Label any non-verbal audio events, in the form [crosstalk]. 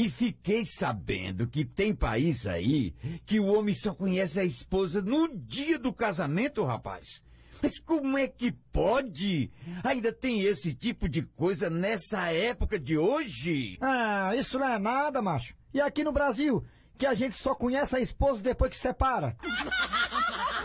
E fiquei sabendo que tem país aí que o homem só conhece a esposa no dia do casamento, rapaz. Mas como é que pode? Ainda tem esse tipo de coisa nessa época de hoje? Ah, isso não é nada, macho. E aqui no Brasil, que a gente só conhece a esposa depois que separa. [laughs]